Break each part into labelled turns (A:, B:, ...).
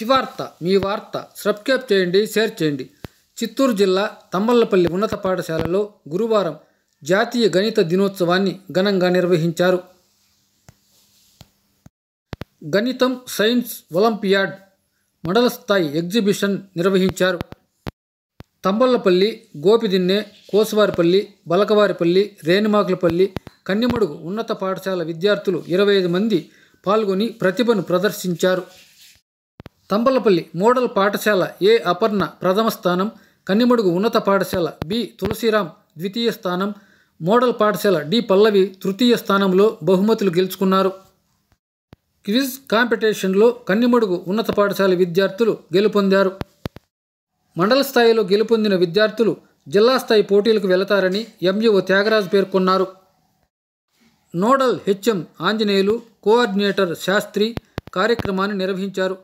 A: శివార్త మీ వార్త సబ్స్క్రైబ్ చేయండి షేర్ చేయండి చిత్తూరు జిల్లా తమ్మల్లపల్లి ఉన్నత పాఠశాలలో గురువారం జాతీయ గణిత దినోత్సవాన్ని ఘనంగా నిర్వహించారు గణితం సైన్స్ ఒలింపియాడ్ మండల స్థాయి ఎగ్జిబిషన్ నిర్వహించారు తంబల్లపల్లి గోపిదిన్నె కోసవారిపల్లి బలకవారిపల్లి రేణిమాకులపల్లి కన్నిమడుగు ఉన్నత పాఠశాల విద్యార్థులు ఇరవై ఐదు మంది పాల్గొని ప్రతిభను ప్రదర్శించారు తంబలపల్లి మోడల్ పాఠశాల ఏ అపర్ణ ప్రథమ స్థానం కన్నిమడుగు ఉన్నత పాఠశాల బి తులసిరాం ద్వితీయ స్థానం మోడల్ పాఠశాల డి పల్లవి తృతీయ స్థానంలో బహుమతులు గెలుచుకున్నారు క్విజ్ కాంపిటీషన్లో కన్నిమడుగు ఉన్నత పాఠశాల విద్యార్థులు గెలుపొందారు మండల స్థాయిలో గెలుపొందిన విద్యార్థులు జిల్లా స్థాయి పోటీలకు వెళతారని ఎంఈఓ త్యాగరాజ్ పేర్కొన్నారు nodal HM Anjaneyulu coordinator Sastry కార్యక్రమాన్ని నిర్వహించారు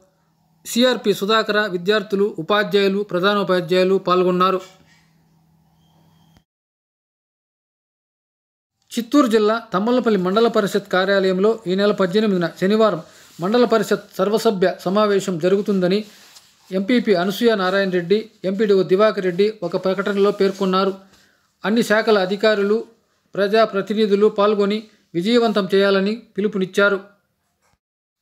A: సిఆర్పి సుధాకర విద్యార్థులు ఉపాధ్యాయులు ప్రధానోపాధ్యాయులు పాల్గొన్నారు చిత్తూరు జిల్లా తమ్మలపల్లి మండల పరిషత్ కార్యాలయంలో ఈ నెల పద్దెనిమిదిన శనివారం మండల పరిషత్ సర్వసభ్య సమావేశం జరుగుతుందని ఎంపీపీ అనసూయ నారాయణ రెడ్డి ఎంపీడీఓ దివాకర్ రెడ్డి ఒక ప్రకటనలో పేర్కొన్నారు అన్ని శాఖల అధికారులు ప్రజాప్రతినిధులు పాల్గొని విజయవంతం చేయాలని పిలుపునిచ్చారు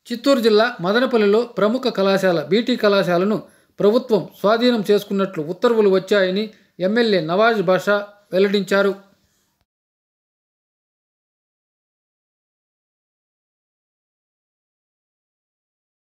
A: చిత్తూరు జిల్లా మదనపల్లిలో ప్రముఖ కళాశాల బీటీ కళాశాలను ప్రభుత్వం స్వాధీనం చేసుకున్నట్లు ఉత్తర్వులు వచ్చాయని ఎమ్మెల్యే నవాజ్ బాషా వెల్లడించారు